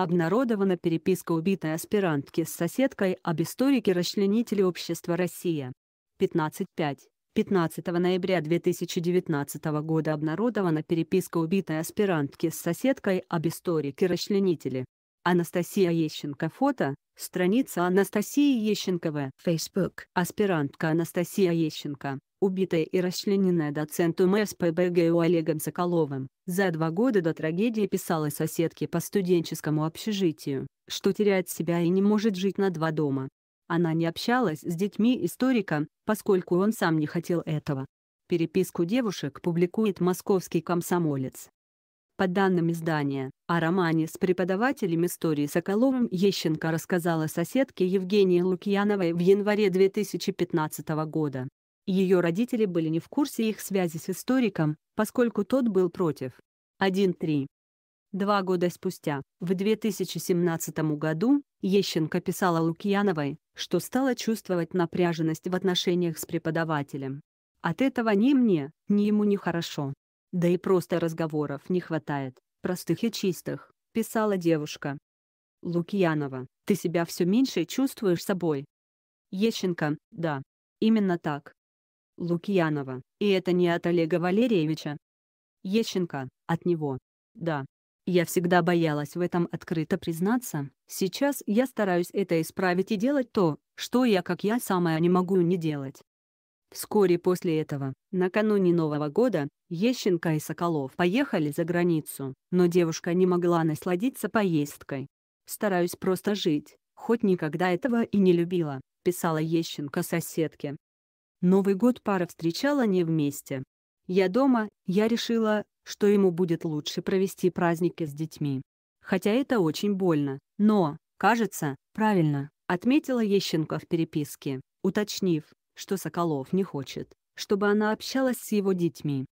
обнародована переписка убитой аспирантки с соседкой об историке-расчленителе общества «Россия». 15.5. 15 ноября 2019 года обнародована переписка убитой аспирантки с соседкой об историке-расчленителе. Анастасия Ещенко фото, страница Анастасии Ещенковой, Facebook, аспирантка Анастасия Ещенко, убитая и расчлененная доцентом СПБГУ Олегом Соколовым, за два года до трагедии писала соседке по студенческому общежитию, что теряет себя и не может жить на два дома. Она не общалась с детьми историка, поскольку он сам не хотел этого. Переписку девушек публикует московский комсомолец. По данным издания, о романе с преподавателем истории Соколовым Ещенко рассказала соседке Евгении Лукьяновой в январе 2015 года. Ее родители были не в курсе их связи с историком, поскольку тот был против. 1.3. Два года спустя, в 2017 году, Ещенко писала Лукьяновой, что стала чувствовать напряженность в отношениях с преподавателем. От этого ни мне, ни ему не хорошо. Да и просто разговоров не хватает, простых и чистых, писала девушка. Лукьянова, ты себя все меньше чувствуешь собой. Ещенко, да. Именно так. Лукьянова, и это не от Олега Валерьевича. Ещенко, от него. Да. Я всегда боялась в этом открыто признаться, сейчас я стараюсь это исправить и делать то, что я как я самая не могу не делать. Вскоре после этого, накануне Нового года, Ещенко и Соколов поехали за границу, но девушка не могла насладиться поездкой. «Стараюсь просто жить, хоть никогда этого и не любила», – писала Ещенко соседке. Новый год пара встречала не вместе. «Я дома, я решила, что ему будет лучше провести праздники с детьми. Хотя это очень больно, но, кажется, правильно», – отметила Ещенко в переписке, уточнив, что Соколов не хочет, чтобы она общалась с его детьми.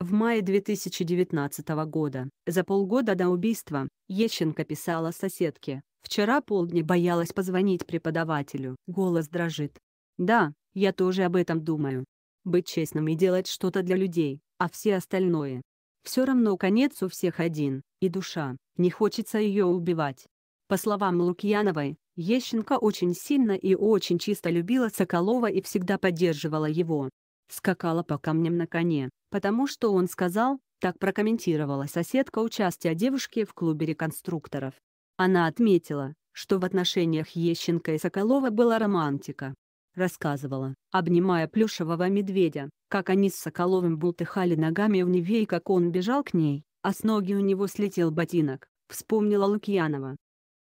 В мае 2019 года, за полгода до убийства, Ещенко писала соседке, «Вчера полдня боялась позвонить преподавателю, голос дрожит. Да, я тоже об этом думаю. Быть честным и делать что-то для людей, а все остальное. Все равно конец у всех один, и душа, не хочется ее убивать». По словам Лукьяновой, Ещенко очень сильно и очень чисто любила Соколова и всегда поддерживала его. Скакала по камням на коне, потому что он сказал, так прокомментировала соседка участия девушки в клубе реконструкторов. Она отметила, что в отношениях Ещенко и Соколова была романтика. Рассказывала, обнимая плюшевого медведя, как они с Соколовым бултыхали ногами в Неве и как он бежал к ней, а с ноги у него слетел ботинок, вспомнила Лукьянова.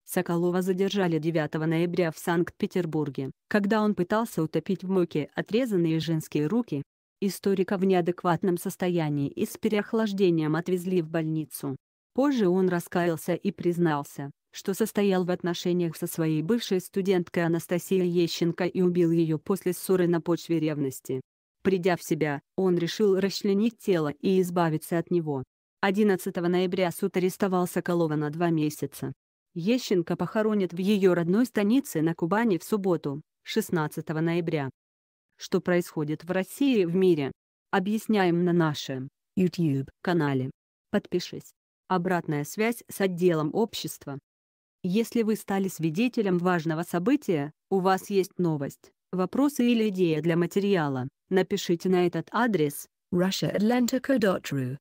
Соколова задержали 9 ноября в Санкт-Петербурге, когда он пытался утопить в муке отрезанные женские руки. Историка в неадекватном состоянии и с переохлаждением отвезли в больницу. Позже он раскаялся и признался, что состоял в отношениях со своей бывшей студенткой Анастасией Ещенко и убил ее после ссоры на почве ревности. Придя в себя, он решил расчленить тело и избавиться от него. 11 ноября суд арестовал Соколова на два месяца. Ещенко похоронят в ее родной станице на Кубани в субботу, 16 ноября. Что происходит в России и в мире, объясняем на нашем YouTube-канале. Подпишись. Обратная связь с отделом общества. Если вы стали свидетелем важного события, у вас есть новость, вопросы или идея для материала, напишите на этот адрес russiaatlantico.ru